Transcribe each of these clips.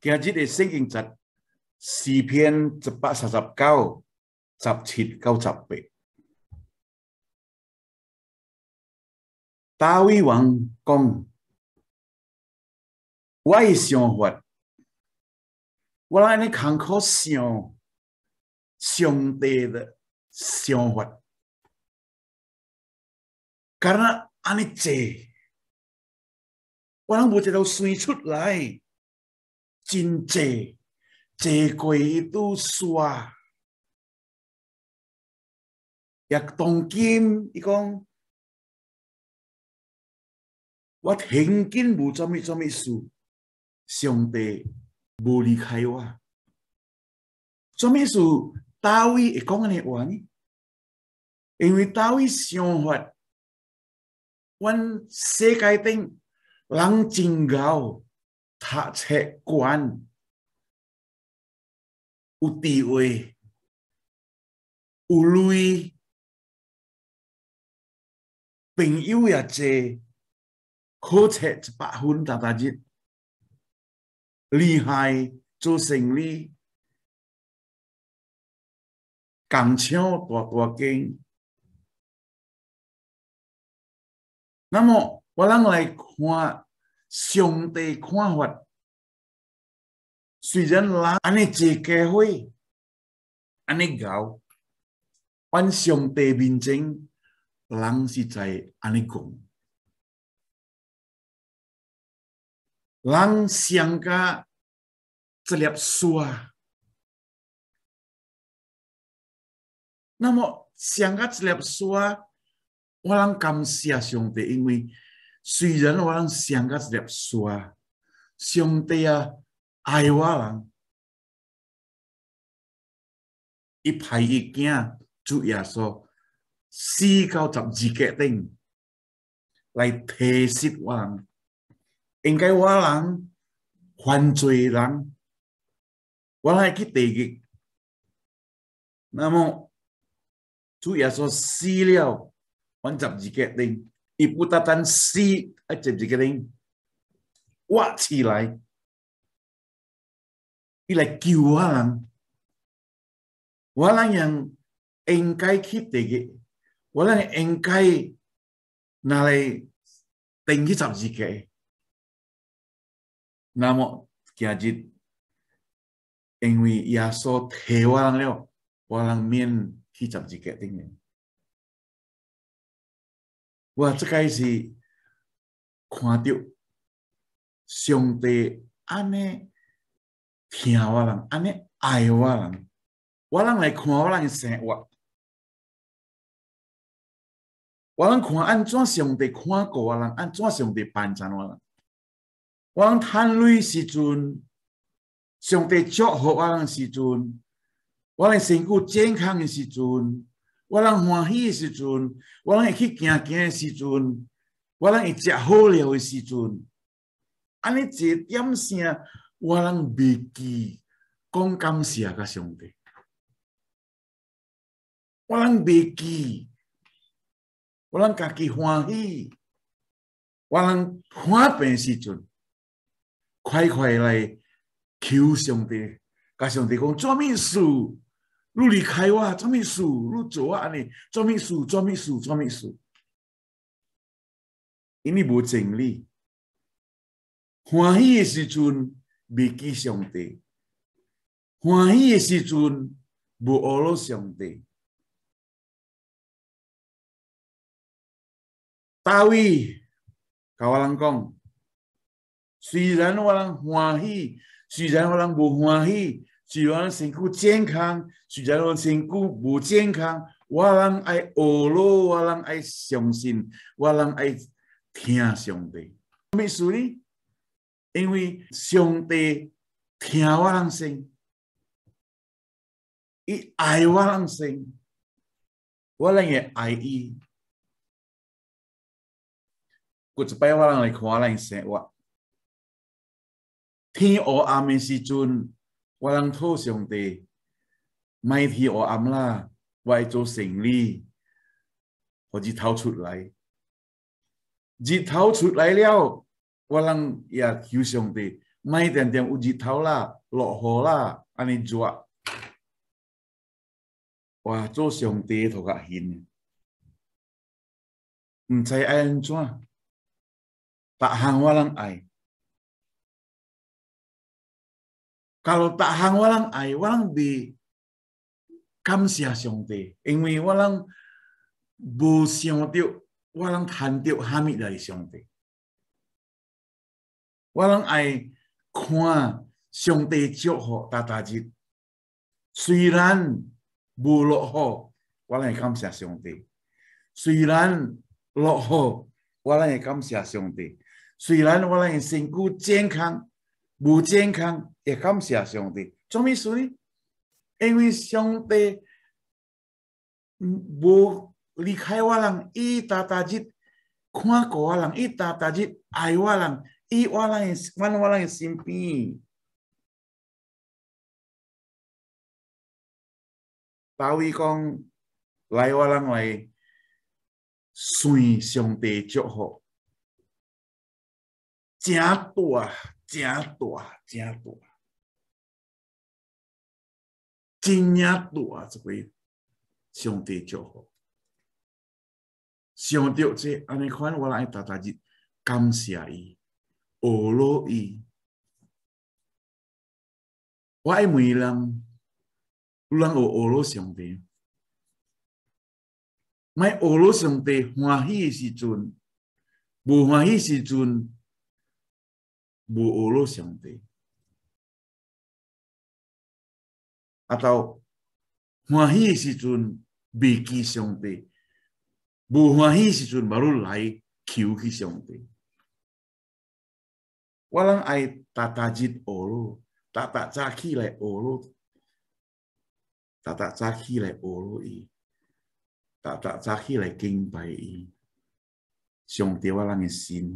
今日我哋先认四篇十八、十、十、九、十、七九、十、八，大卫王讲：我系想活，我来呢坎坷生上帝的生活，咁样安尼济，我谂冇知道算出来。真济，济过伊都煞。也当今，伊讲，我现今无做咩做咩事，上帝无离开我。做咩事？大卫会讲安尼话呢？因为大卫想法，阮世界顶人真牛。睇切關有地位，有 w a 朋友也多，好切一百分大大日，厉害做生意，強超大大件，那么，我哋来看？上帝看法，虽然人安尼一家伙，安尼搞，按上帝面前，人是在安尼讲。人想甲这粒沙，那么想甲这粒沙，我人感谢上帝，因为虽然我人上个入沙，上帝啊爱我人，一派一件主耶稣四到十二个顶来提示我人，应该我人犯罪人，我来去地狱。那么主耶稣死了，阮十二个顶。iputatan si aja jikering wak cilai ilai kiwalang walang yang engkai kita ke walang engkai nalai tinggi sab jike namo kiajit engwi yaso tewalang leo walang min hijab jike tinggi 我即个是看到上帝安尼疼我人安尼爱我人，我人来看我人生活，我人看安怎上帝看顾我人，安怎上帝帮助我人，我人贪累时阵，上帝祝福我人时阵，我人身体健康时尊。我人欢喜时阵，我会去行行时阵，我人会食好了时阵，安尼一点声，我人悲记讲感谢甲上帝，我人悲记，我人家己欢喜，我人患病时阵，快快来求上帝，甲上帝讲做秘事？你离开我做咩事？你做我安尼做咩事？做咩事？做咩事？因为无真理，欢喜诶时阵未记上帝，欢喜诶时阵无恶罗上帝。大卫甲我人讲，虽然我人欢喜，虽然我人无欢喜。主，叫人心健康，主，叫人心骨不健康。我郎爱哦罗，我郎爱相信，我郎爱听上帝。为什么呢？因为上帝听我郎声，爱我人声，我人也爱伊。我时候我人来看我人生活，天无暗的时尊。我浪土上帝，卖提我暗啦，我做生意，我就掏出来。既掏出来了，我浪也休上帝，卖点点有乌掏啦，落雨啦，安尼做，哇，做上帝托个狠，唔知爱安怎，但行我浪爱。如果不讲话，我讲感谢上帝。因为我讲不听上帝，我讲听到哈密来上帝。我讲爱看上帝祝福大家。虽然不落好，我讲感谢上帝。虽然落好，我讲感谢上帝。虽然我讲辛苦健康。无健康也感谢上帝，做咩事呢？因为上帝无离开我，浪一大大劫，看过我浪一大大劫，爱我浪一我浪，还我浪一心平，白微光来我浪来，算上帝祝福，真大。真大，真大！真样大，这位兄弟就好。兄弟，这安尼款，我来打打字，感谢伊？哦喽伊，我爱咪浪，浪哦喽兄弟，咪哦喽兄弟欢喜时阵，不欢喜时阵。Atau muahi si tun biki siongte, bu muahi si tun baru lai kiu ki siongte. Walang ai tatajit olo, tata caki lai olo, tata caki lai olo i, tata caki lai king bai i, siongte walang sin.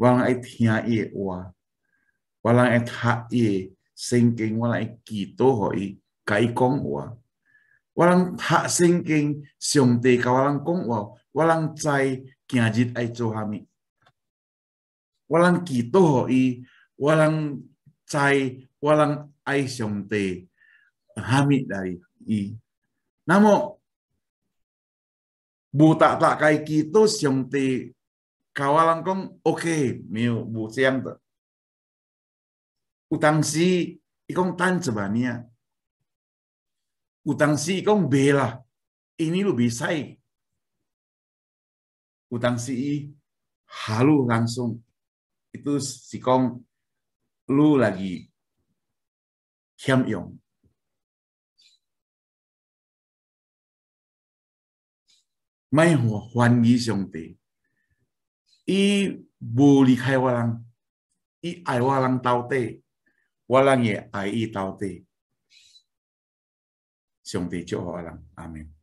walang at hieo, walang at hie sinking, walang at kito ho i kai kongo, walang h sinking siyongte kawalan kongo, walang chai kyangjit ay chohamit, walang kito ho i, walang chai, walang ay siyongte hamit dali, namo bu tak tak kai kito siyongte kawalan kong oke okay, bu siang tuh utang si ikong tan sebania ya. utang si ikong bela ini lu bisa utang si halu langsung itu si kong lu lagi kiam yong mai huan gi xiong te 伊无离开我人，伊爱我人到底，我人也爱伊到底。上帝祝福我人，阿门。